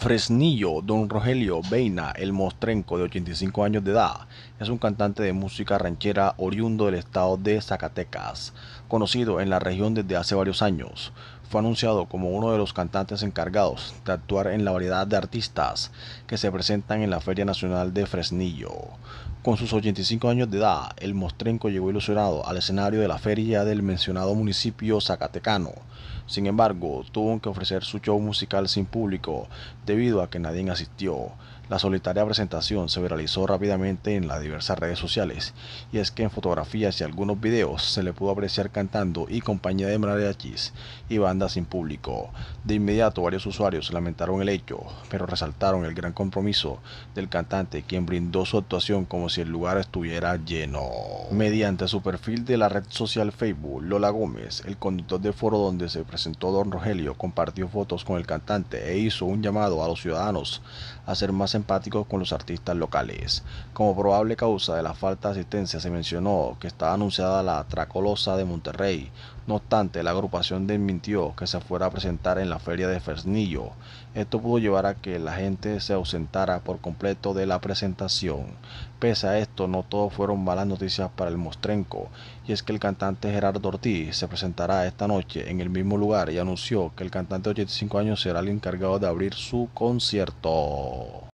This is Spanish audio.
Fresnillo, don Rogelio Beina, el mostrenco de 85 años de edad, es un cantante de música ranchera oriundo del estado de Zacatecas, conocido en la región desde hace varios años fue anunciado como uno de los cantantes encargados de actuar en la variedad de artistas que se presentan en la Feria Nacional de Fresnillo. Con sus 85 años de edad, el mostrenco llegó ilusionado al escenario de la feria del mencionado municipio zacatecano. Sin embargo, tuvo que ofrecer su show musical sin público debido a que nadie asistió. La solitaria presentación se viralizó rápidamente en las diversas redes sociales, y es que en fotografías y algunos videos se le pudo apreciar cantando y compañía de mariachis y banda sin público. De inmediato varios usuarios lamentaron el hecho, pero resaltaron el gran compromiso del cantante, quien brindó su actuación como si el lugar estuviera lleno. Mediante su perfil de la red social Facebook, Lola Gómez, el conductor de foro donde se presentó Don Rogelio, compartió fotos con el cantante e hizo un llamado a los ciudadanos a ser más empáticos con los artistas locales. Como probable causa de la falta de asistencia se mencionó que estaba anunciada la Tracolosa de Monterrey. No obstante, la agrupación desmintió que se fuera a presentar en la feria de Fernillo. Esto pudo llevar a que la gente se ausentara por completo de la presentación. Pese a esto, no todo fueron malas noticias para el mostrenco, y es que el cantante Gerardo Ortiz se presentará esta noche en el mismo lugar y anunció que el cantante de 85 años será el encargado de abrir su concierto.